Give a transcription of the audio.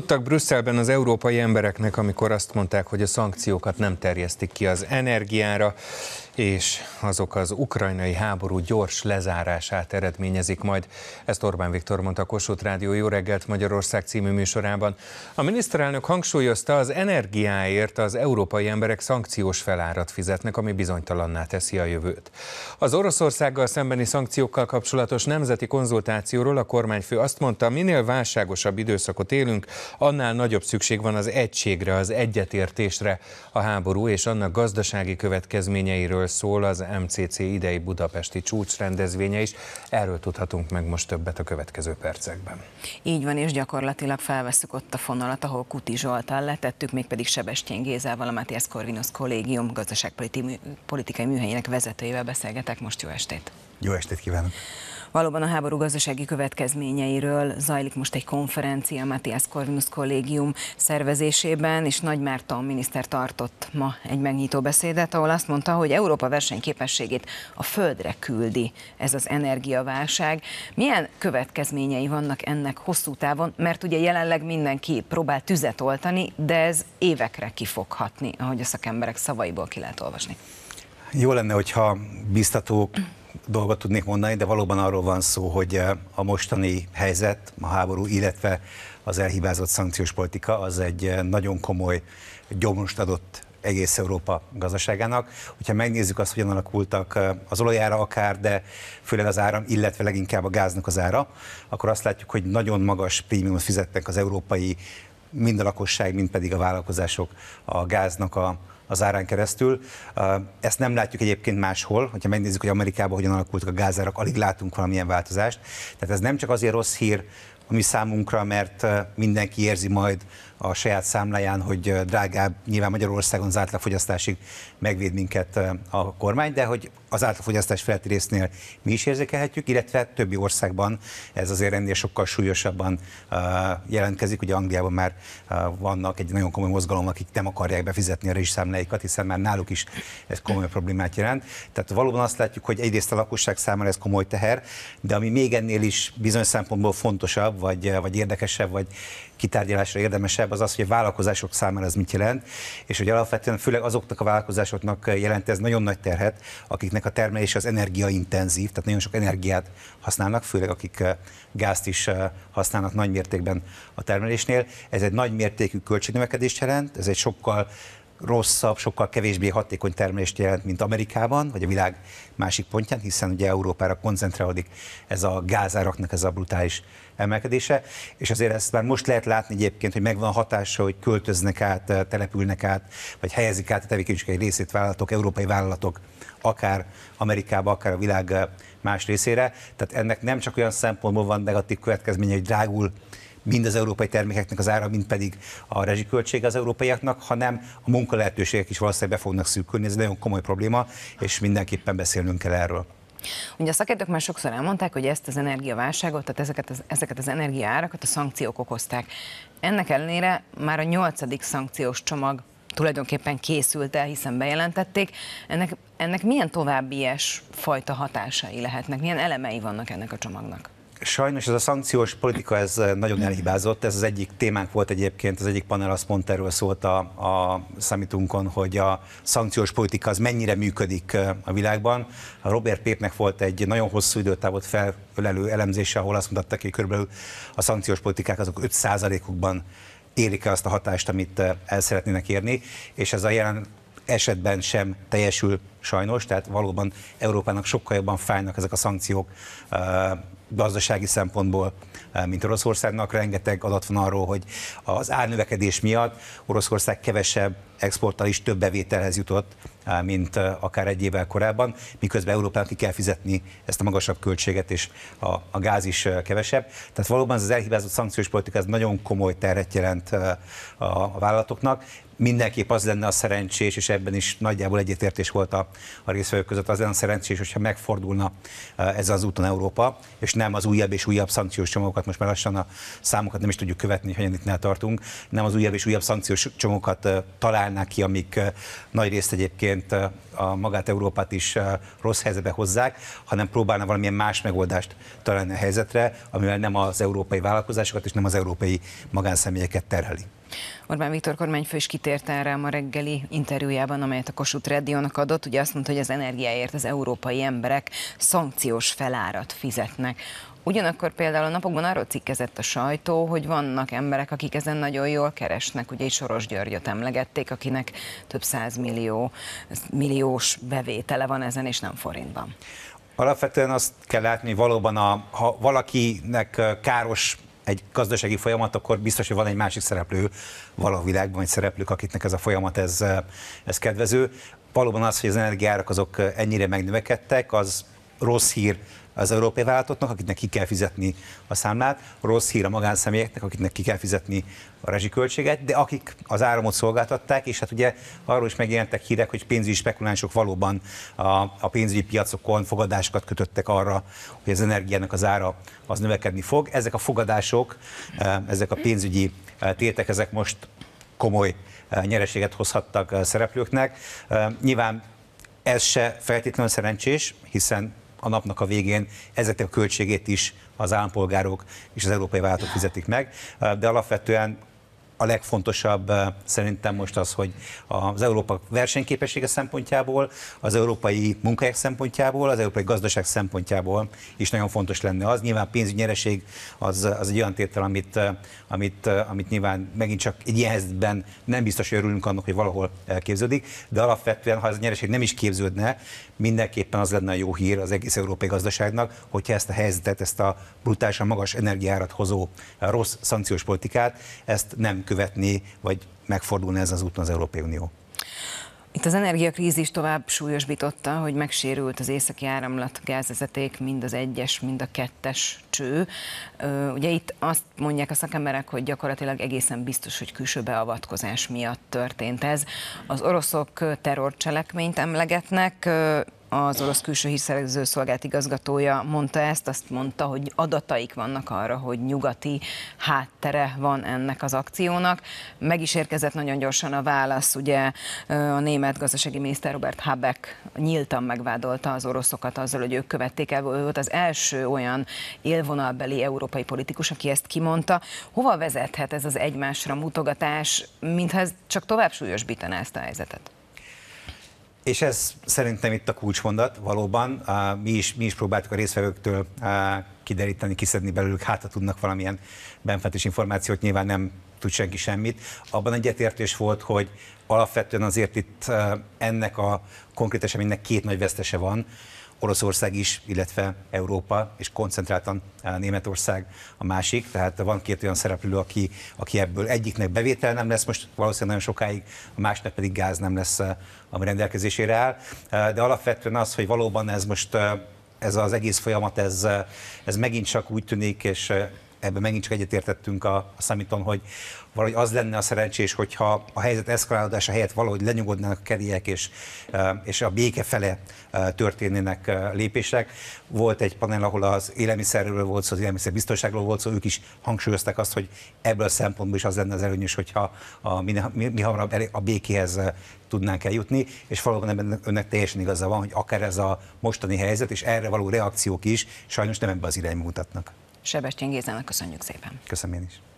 Tudtak Brüsszelben az európai embereknek, amikor azt mondták, hogy a szankciókat nem terjesztik ki az energiára, és azok az ukrajnai háború gyors lezárását eredményezik majd. Ezt Orbán Viktor mondta Kossuth Rádió Jó reggelt Magyarország című műsorában. A miniszterelnök hangsúlyozta, az energiáért az európai emberek szankciós felárat fizetnek, ami bizonytalanná teszi a jövőt. Az Oroszországgal szembeni szankciókkal kapcsolatos nemzeti konzultációról a kormányfő azt mondta, minél válságosabb időszakot élünk, annál nagyobb szükség van az egységre, az egyetértésre a háború és annak gazdasági következményeiről erről szól az MCC idei budapesti csúcs rendezvénye is. Erről tudhatunk meg most többet a következő percekben. Így van, és gyakorlatilag felveszük ott a fonalat, ahol Kuti Zsoltán letettük, mégpedig Sebestyén Gézával, a Matthias Corvinus Kollégium gazdaságpolitikai műhelyének vezetőjével beszélgetek. Most jó estét! Jó estét kívánok! Valóban a háború gazdasági következményeiről zajlik most egy konferencia a Matthias Corvinus kollégium szervezésében, és Nagy Márton miniszter tartott ma egy megnyitó beszédet, ahol azt mondta, hogy Európa versenyképességét a földre küldi ez az energiaválság. Milyen következményei vannak ennek hosszú távon? Mert ugye jelenleg mindenki próbál tüzet oltani, de ez évekre kifoghatni, ahogy a szakemberek szavaiból ki lehet olvasni. Jó lenne, hogyha biztató dolgot tudnék mondani, de valóban arról van szó, hogy eh, a mostani helyzet, a háború, illetve az elhibázott szankciós politika az egy eh, nagyon komoly gyomrost adott egész Európa gazdaságának. Hogyha megnézzük azt, hogyan alakultak eh, az olajára akár, de főleg az áram, illetve leginkább a gáznak az ára, akkor azt látjuk, hogy nagyon magas prémiumot fizettek az európai mind a lakosság, mind pedig a vállalkozások a gáznak a, az árán keresztül. Ezt nem látjuk egyébként máshol, hogyha megnézzük, hogy Amerikában hogyan alakultak a gázárak, alig látunk valamilyen változást. Tehát ez nem csak azért rossz hír, ami számunkra, mert mindenki érzi majd, a saját számláján, hogy drágább, nyilván Magyarországon az átlagfogyasztásig megvéd minket a kormány, de hogy az átlagfogyasztás feletti résznél mi is érzékelhetjük, illetve többi országban ez azért ennél sokkal súlyosabban jelentkezik. Ugye Angliában már vannak egy nagyon komoly mozgalom, akik nem akarják befizetni a rezsiszámláikat, hiszen már náluk is ez komoly problémát jelent. Tehát valóban azt látjuk, hogy egyrészt a lakosság számára ez komoly teher, de ami még ennél is bizonyos szempontból fontosabb, vagy, vagy érdekesebb, vagy kitárgyalásra érdemesebb, legfontosabb az az, hogy a vállalkozások számára ez mit jelent, és hogy alapvetően főleg azoknak a vállalkozásoknak jelent ez nagyon nagy terhet, akiknek a termelés az energiaintenzív, tehát nagyon sok energiát használnak, főleg akik eh, gázt is eh, használnak nagy mértékben a termelésnél. Ez egy nagy mértékű költségnövekedést jelent, ez egy sokkal rosszabb, sokkal kevésbé hatékony termelést jelent, mint Amerikában, vagy a világ másik pontján, hiszen ugye Európára koncentrálódik ez a gázáraknak ez a brutális emelkedése, és azért ezt már most lehet látni egyébként, hogy megvan a hatása, hogy költöznek át, települnek át, vagy helyezik át a tevékenységei részét vállalatok, európai vállalatok, akár Amerikába, akár a világ más részére. Tehát ennek nem csak olyan szempontból van negatív következménye, hogy drágul mind az európai termékeknek az ára, mind pedig a rezsiköltség az európaiaknak, hanem a munkalehetőségek is valószínűleg be fognak szűkülni. Ez nagyon komoly probléma, és mindenképpen beszélnünk kell erről. Ugye a szakértők már sokszor elmondták, hogy ezt az energiaválságot, tehát ezeket az, ezeket az energiaárakat a szankciók okozták. Ennek ellenére már a nyolcadik szankciós csomag tulajdonképpen készült el, hiszen bejelentették. Ennek, ennek milyen további fajta hatásai lehetnek, milyen elemei vannak ennek a csomagnak? sajnos ez a szankciós politika, ez eh, nagyon elhibázott. Ez az egyik témánk volt egyébként, az egyik panel azt pont erről szólt a, a summitunkon, hogy a szankciós politika az mennyire működik eh, a világban. A Robert Pépnek volt egy nagyon hosszú időtávot felölelő elemzése, ahol azt mondta, hogy körülbelül a szankciós politikák azok 5%-ukban érik el azt a hatást, amit eh, el szeretnének érni, és ez a jelen esetben sem teljesül sajnos, tehát valóban Európának sokkal jobban fájnak ezek a szankciók gazdasági szempontból, eh, mint Oroszországnak. Rengeteg adat van arról, hogy az árnövekedés miatt Oroszország kevesebb exporttal is több bevételhez jutott, mint akár egy évvel korábban, miközben Európának ki kell fizetni ezt a magasabb költséget, és a, a gáz is kevesebb. Tehát valóban ez az elhibázott szankciós politika ez nagyon komoly terhet jelent a, a vállalatoknak. Mindenképp az lenne a szerencsés, és ebben is nagyjából egyetértés volt a, a részvevők között, az lenne a szerencsés, hogyha megfordulna ez az úton Európa, és nem az újabb és újabb szankciós csomagokat, most már lassan a számokat nem is tudjuk követni, hogy itt tartunk, nem az újabb és újabb szankciós csomagokat talán találnák ki, amik nagy részt egyébként a magát Európát is rossz helyzetbe hozzák, hanem próbálna valamilyen más megoldást találni a helyzetre, amivel nem az európai vállalkozásokat és nem az európai magánszemélyeket terheli. Orbán Viktor kormányfő is kitért erre ma reggeli interjújában, amelyet a Kossuth Rediónak adott. Ugye azt mondta, hogy az energiáért az európai emberek szankciós felárat fizetnek. Ugyanakkor például a napokban arról cikkezett a sajtó, hogy vannak emberek, akik ezen nagyon jól keresnek. Ugye egy Soros Györgyöt emlegették, akinek több százmillió milliós bevétele van ezen, és nem forintban. Alapvetően azt kell látni, valóban a, ha valakinek káros egy gazdasági folyamat, akkor biztos, hogy van egy másik szereplő valahol világban, egy szereplők, akiknek ez a folyamat, ez, ez kedvező. Valóban az, hogy az energiárak azok ennyire megnövekedtek, az rossz hír az európai vállalatoknak, akiknek ki kell fizetni a számlát, rossz hír a magánszemélyeknek, akiknek ki kell fizetni a rezsiköltséget, de akik az áramot szolgáltatták, és hát ugye arról is megjelentek hírek, hogy pénzügyi spekulánsok valóban a, a pénzügyi piacokon fogadásokat kötöttek arra, hogy az energiának az ára az növekedni fog. Ezek a fogadások, eh, ezek a pénzügyi eh, tétek, ezek most komoly eh, nyereséget hozhattak szereplőknek. Nyilván ez se feltétlenül szerencsés, hiszen a napnak a végén ezeknek a költségét is az állampolgárok és az európai vállalatok fizetik meg, de alapvetően a legfontosabb eh, szerintem most az, hogy az Európa versenyképessége szempontjából, az európai munkahelyek szempontjából, az európai gazdaság szempontjából is nagyon fontos lenne az. Nyilván pénzügynyereség az, az egy olyan tétel, amit, eh, amit, eh, amit nyilván megint csak egy ilyen nem biztos, hogy örülünk annak, hogy valahol képződik, de alapvetően, ha ez a nyereség nem is képződne, mindenképpen az lenne a jó hír az egész európai gazdaságnak, hogyha ezt a helyzetet, ezt a brutálisan magas energiárat hozó rossz szankciós politikát, ezt nem követni, vagy megfordulni ez az úton az Európai Unió? Itt az energiakrízis tovább súlyosbította, hogy megsérült az északi áramlat gázvezeték, mind az egyes, mind a kettes cső. Ugye itt azt mondják a szakemberek, hogy gyakorlatilag egészen biztos, hogy külső beavatkozás miatt történt ez. Az oroszok terrorcselekményt emlegetnek, az orosz külső hírszerző szolgált igazgatója mondta ezt, azt mondta, hogy adataik vannak arra, hogy nyugati háttere van ennek az akciónak. Meg is érkezett nagyon gyorsan a válasz, ugye a német gazdasági miniszter Robert Habeck nyíltan megvádolta az oroszokat azzal, hogy ők követték el, volt az első olyan élvonalbeli európai politikus, aki ezt kimondta. Hova vezethet ez az egymásra mutogatás, mintha ez csak tovább súlyosbítaná ezt a helyzetet? És ez szerintem itt a kulcsmondat, valóban mi is, mi is próbáltuk a részvevőktől kideríteni, kiszedni belőlük, hát ha tudnak valamilyen benfentes információt, nyilván nem tud senki semmit. Abban egyetértés volt, hogy alapvetően azért itt ennek a konkrét eseménynek két nagy vesztese van. Oroszország is, illetve Európa, és koncentráltan Németország a másik, tehát van két olyan szereplő, aki, aki ebből egyiknek bevétel nem lesz most valószínűleg nagyon sokáig, a másnak pedig gáz nem lesz, ami rendelkezésére áll, de alapvetően az, hogy valóban ez most ez az egész folyamat, ez, ez megint csak úgy tűnik, és ebben megint csak egyetértettünk a, a summiton, hogy valahogy az lenne a szerencsés, hogyha a helyzet eszkalálódása helyett valahogy lenyugodnának a keriek, és, és a béke fele történnének lépések. Volt egy panel, ahol az élelmiszerről volt szó, az élelmiszerbiztonságról volt szó, ők is hangsúlyozták azt, hogy ebből a szempontból is az lenne az előnyös, hogyha a, mi, mi, mi hamarabb a békéhez tudnánk eljutni, és valóban ebben önnek teljesen igaza van, hogy akár ez a mostani helyzet, és erre való reakciók is sajnos nem ebbe az irányba mutatnak. Sebestyén Gézának köszönjük szépen. Köszönöm én is.